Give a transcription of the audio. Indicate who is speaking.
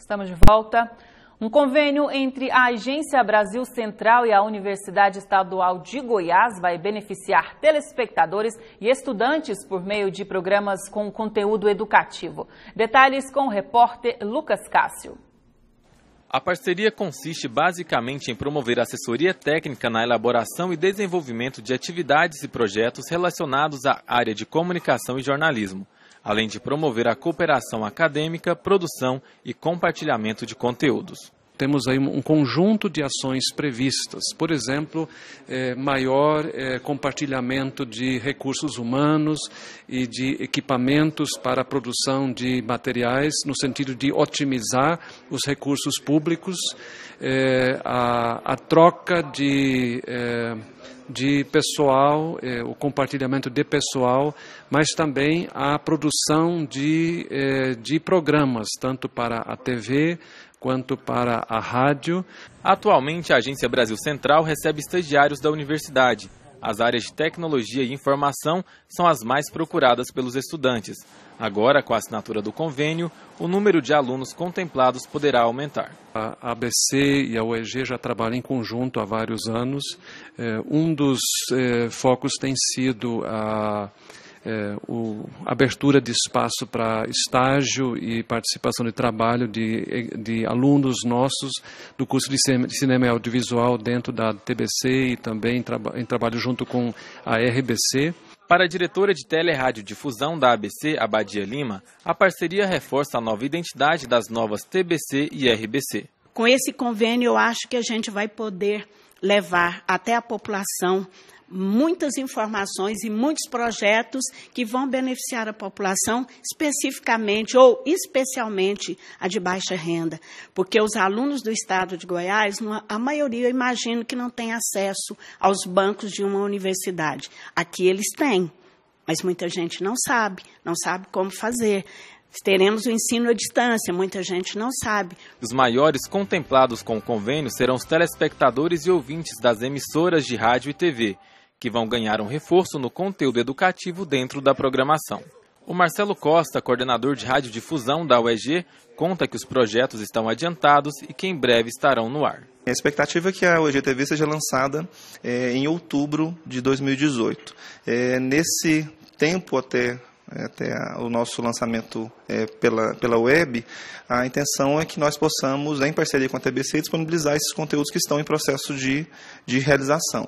Speaker 1: Estamos de volta. Um convênio entre a Agência Brasil Central e a Universidade Estadual de Goiás vai beneficiar telespectadores e estudantes por meio de programas com conteúdo educativo. Detalhes com o repórter Lucas Cássio.
Speaker 2: A parceria consiste basicamente em promover assessoria técnica na elaboração e desenvolvimento de atividades e projetos relacionados à área de comunicação e jornalismo além de promover a cooperação acadêmica, produção
Speaker 3: e compartilhamento de conteúdos temos aí um conjunto de ações previstas. Por exemplo, eh, maior eh, compartilhamento de recursos humanos e de equipamentos para a produção de materiais, no sentido de otimizar os recursos públicos, eh, a, a, troca de de pessoal, eh, o compartilhamento de pessoal, mas também a produção de, eh, de programas, tanto para a TV quanto para a rádio. Atualmente, a Agência Brasil
Speaker 2: Central recebe estagiários da universidade as áreas de tecnologia e informação são as mais procuradas pelos estudantes. Agora, com a assinatura do convênio, o número de alunos contemplados poderá aumentar.
Speaker 3: A ABC e a UEG já trabalham em conjunto há vários anos. Eh, um dos eh, focos tem sido a é, o, abertura de espaço para estágio e participação de trabalho de, de alunos nossos do curso de cinema e audiovisual dentro da TBC e também em, traba, em trabalho junto com a RBC. Para a diretora
Speaker 2: de teleradiodifusão da ABC, Abadia Lima, a parceria reforça a nova identidade das novas TBC e RBC.
Speaker 1: Com esse convênio, eu acho que a gente vai poder levar até a população muitas informações e muitos projetos que vão beneficiar a população, especificamente ou especialmente a de baixa renda, porque os alunos do estado de Goiás, a maioria eu imagino que não tem acesso aos bancos de uma universidade. Aqui eles têm, mas muita gente não sabe, não sabe como fazer. Teremos o ensino à distância,
Speaker 2: muita gente não sabe. Os maiores contemplados com o convênio serão os telespectadores e ouvintes das emissoras de rádio e TV que vão ganhar um reforço no conteúdo educativo dentro da programação. O Marcelo Costa, coordenador de radiodifusão da UEG, conta que os projetos estão adiantados e que em breve estarão no ar.
Speaker 4: A expectativa é que a UEG TV seja lançada é, em outubro de 2018. É, eh, nesse tempo até, eh, até o nosso lançamento é, pela, pela web, a intenção é que nós possamos, em parceria com a TBC, disponibilizar esses conteúdos que estão em processo de, de realização.